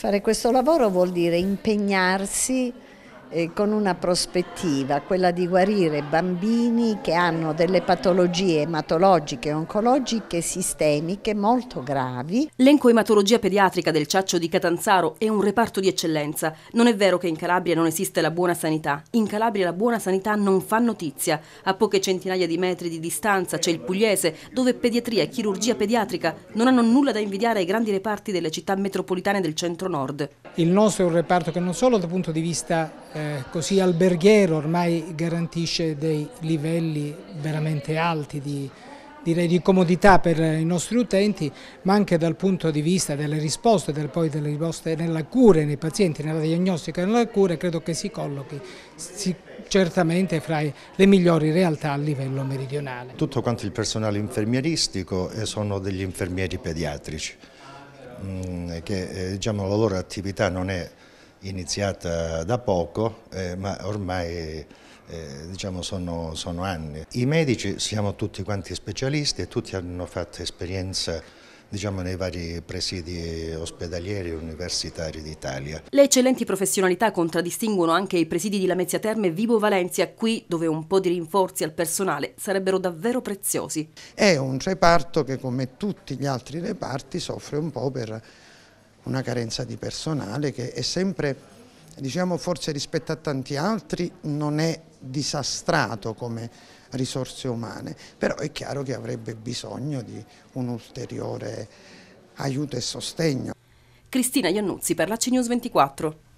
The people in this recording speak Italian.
Fare questo lavoro vuol dire impegnarsi eh, con una prospettiva, quella di guarire bambini che hanno delle patologie ematologiche, oncologiche, sistemiche molto gravi. L'encoematologia pediatrica del Ciaccio di Catanzaro è un reparto di eccellenza. Non è vero che in Calabria non esiste la buona sanità. In Calabria la buona sanità non fa notizia. A poche centinaia di metri di distanza c'è il Pugliese, dove pediatria e chirurgia pediatrica non hanno nulla da invidiare ai grandi reparti delle città metropolitane del centro-nord. Il nostro è un reparto che non solo dal punto di vista eh, eh, così alberghiero ormai garantisce dei livelli veramente alti di, direi, di comodità per i nostri utenti, ma anche dal punto di vista delle risposte, del, poi delle risposte nella cura, nei pazienti, nella diagnostica e nella cura, credo che si collochi si, certamente fra le migliori realtà a livello meridionale. Tutto quanto il personale infermieristico sono degli infermieri pediatrici, mm, che eh, diciamo, la loro attività non è iniziata da poco, eh, ma ormai eh, diciamo sono, sono, anni. I medici siamo tutti quanti specialisti e tutti hanno fatto esperienza diciamo, nei vari presidi ospedalieri e universitari d'Italia. Le eccellenti professionalità contraddistinguono anche i presidi di Lamezia Terme e Vibo Valencia, qui dove un po' di rinforzi al personale sarebbero davvero preziosi. È un reparto che come tutti gli altri reparti soffre un po' per una carenza di personale che è sempre, diciamo forse rispetto a tanti altri, non è disastrato come risorse umane, però è chiaro che avrebbe bisogno di un ulteriore aiuto e sostegno. Cristina Iannuzzi per la CNews 24.